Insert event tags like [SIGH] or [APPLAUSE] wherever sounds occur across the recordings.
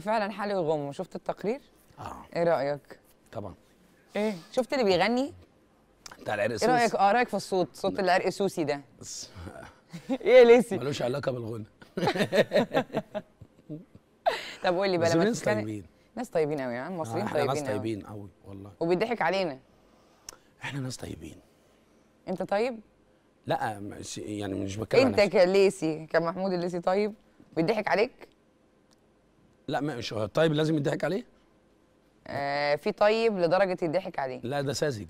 فعلا حاله يغم شفت التقرير؟ اه ايه رايك؟ طبعا ايه شفت اللي بيغني؟ بتاع العرق السوسي ايه رايك؟ اه رايك في الصوت صوت العرق السوسي ده [LAUGHS] ايه ليسي؟ ملوش علاقه بالغنى [LAUGHS] طب قول لي بقى ناس طيبين ناس طيبين قوي يا عم مصريين طيبين آه، ناس طيبين قوي والله وبيضحك علينا احنا ناس طيبين انت طيب؟ لا مش يعني مش بتكلم انت كليسي كمحمود الليسي طيب بيضحك عليك؟ لا مش طيب لازم يضحك عليه آه في طيب لدرجه يضحك عليه لا ده ساذج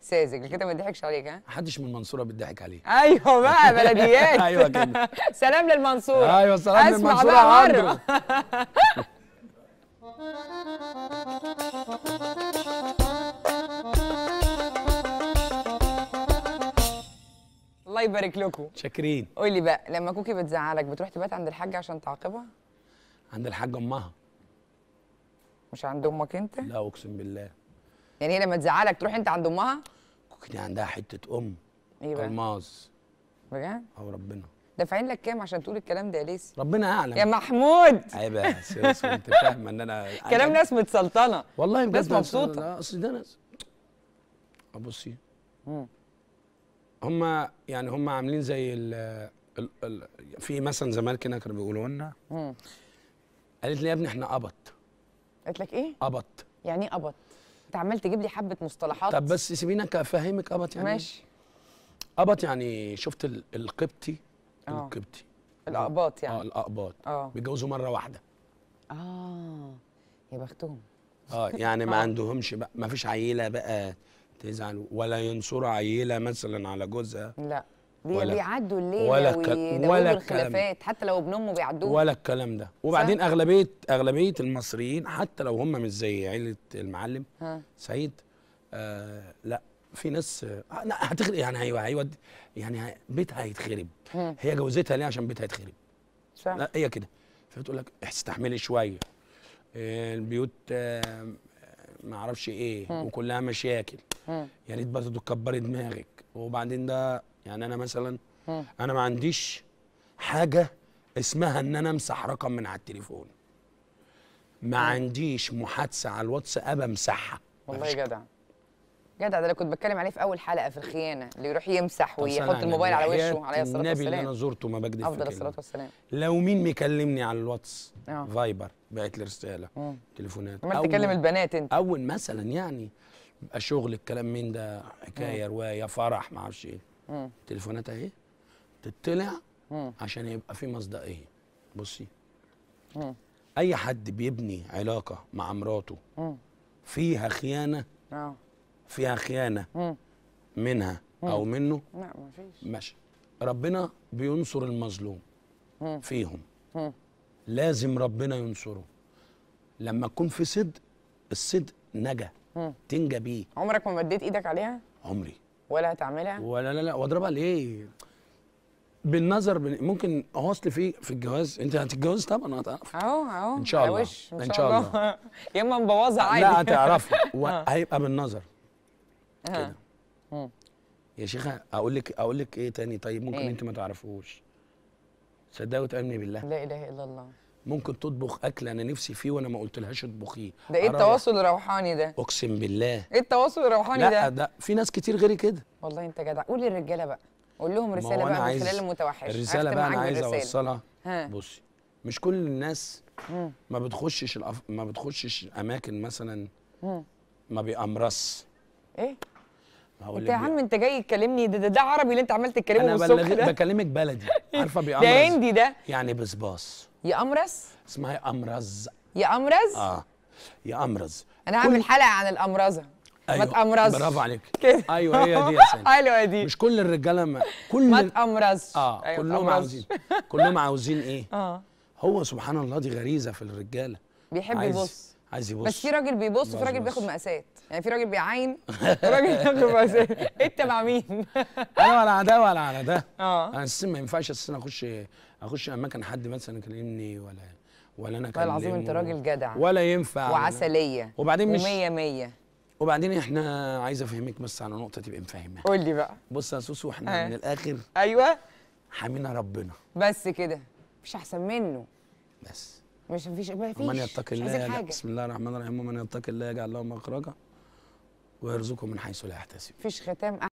ساذج كده ما يضحكش عليك ها محدش من المنصوره بيضحك عليه [LAUGHS] ايوه بقى بلديات [LAUGHS] ايوه كده [LAUGHS] سلام للمنصوره ايوه سلام للمنصوره اسمع بقى الله يبارك لكم شاكرين قول لي بقى لما كوكي بتزعلك بتروح تبات عند الحاجه عشان تعاقبها عند الحاجه امها مش عند امك انت لا اقسم بالله يعني هي لما تزعلك تروح انت عند امها كنت عندها حته ام ايه الماظ بجد او ربنا دافعين لك كام عشان تقول الكلام ده يا ليسي ربنا اعلم يا محمود عيب يا انت فاهمه ان انا [LAUGHS] كلام ناس متسلطنه والله ناس مبسوطه اصل ده ناس ابصي هم يعني هم عاملين زي ال ال في مثلا زمالك هنا كانوا بيقولوا لنا قالت لي يا ابني احنا قبط قالت لك ايه؟ قبط يعني ايه قبط؟ انت عمال تجيب لي حبه مصطلحات طب بس سيبينا افهمك قبط يعني إيه؟ ماشي قبط يعني شفت القبطي آه. القبطي الاقباط يعني اه الاقباط اه بيتجوزوا مره واحده اه يا بختهم اه يعني ما آه. عندهمش بقى ما فيش عيله بقى تزعل ولا ينصروا عيله مثلا على جوزها لا ولا بيعدوا الليل ولا ولا الخلافات حتى لو ابن امه بيعدوه ولا الكلام ده وبعدين صح؟ اغلبيه اغلبيه المصريين حتى لو هم مش زي عيله المعلم ها. سعيد آه لا في ناس آه لا هتخرب يعني ايوه هيودي يعني بيتها هيتخرب هي جوزتها ليه عشان بيتها هيتخرب صح لا هي كده فبتقول لك استحملي شويه البيوت آه، ما اعرفش ايه وكلها مشاكل يا ريت يعني برضه تكبري دماغك وبعدين ده يعني انا مثلا انا ما عنديش حاجه اسمها ان انا امسح رقم من على التليفون ما عنديش محادثه على الواتس اب امسحها والله جدع جدع ده انا كنت بتكلم عليه في اول حلقه في الخيانه اللي يروح يمسح ويحط الموبايل على وشه عليه الصلاه والسلام النبي اللي انا زرته ما بكدبش افضل الصلاه والسلام لو مين مكلمني على الواتس أوه. فايبر بعت لي رساله تليفونات ما تكلم البنات انت اول مثلا يعني شغل الكلام من ده حكايه روايه فرح ما اعرفش ايه تليفونات اهي تطلع عشان يبقى في مصداقيه بصي اي حد بيبني علاقه مع مراته فيها خيانه نعم. فيها خيانه منها او منه لا نعم، مفيش ماشي ربنا بينصر المظلوم فيهم لازم ربنا ينصره لما تكون في صدق الصدق نجا تنجى بيه عمرك ما مديت ايدك عليها عمري ولا هتعملها ولا لا لا واضربها ليه بالنظر ممكن اصل في في الجواز انت هتتجوز طبعا هتعرف اهو اهو ان شاء الله ان شاء الله [LAUGHS] يا اما مبوظه عادي لا هتعرفي [LAUGHS] هيبقى بالنظر كده يا شيخه اقول لك اقول لك ايه تاني طيب ممكن إيه؟ انت ما تعرفوش صدقوا وتامني بالله لا اله الا الله ممكن تطبخ اكل انا نفسي فيه وانا ما قلتلهاش اطبخيه ده ايه التواصل الروحاني ده اقسم بالله ايه التواصل الروحاني ده لا ده في ناس كتير غيري كده والله انت جدع قول للرجاله بقى قول لهم رساله بقى من خلال المتوحش الرساله بقى انا عايز اوصلها بصي مش كل الناس ما بتخشش الأف... ما بتخشش اماكن مثلا ما بيأمرس ايه هقول انت يا عم انت جاي تكلمني ده, ده, ده عربي اللي انت عمال تتكلمه انا بلغ... بكلمك بلدي [LAUGHS] عارفه بيقمرز ده هندي ده يعني بصباص يا امرز اسمها امرز يا امرز اه يا امرز انا هعمل كل... حلقه عن الامرزه أيوة. ما تأمرزش برافو عليك [LAUGHS] كده ايوه هي دي يا سيدي ايوه [LAUGHS] دي مش كل الرجاله ما كل ما تأمرزش اه أيوة كلهم عاوزين كلهم عاوزين ايه؟ اه هو سبحان الله دي غريزه في الرجاله بيحب يبص عايز يبص بس في راجل بيبص وفي راجل بياخد مقاسات يعني في راجل بيعاين وراجل بياخد [LAUGHS] مقاسات انت مع مين [LAUGHS] انا ولا على ده ولا على ده اه انا اساسا ما ينفعش اساسا اخش اخش اماكن حد مثلا يكلمني ولا ولا انا والله العظيم انت راجل جدع ولا ينفع وعسليه وبعدين مش 100 100 وبعدين احنا عايز افهمك بس على نقطه تبقى مفهمها قول لي بقى بص يا سوسو احنا آه. من الاخر ايوه حامينا ربنا بس كده مش احسن منه بس مش مفيش فيش من يتقي الله بسم الله الرحمن الرحيم ومن يتقي الله يجعل له مخرجا ويرزقه من حيث لا يحتسب مفيش ختام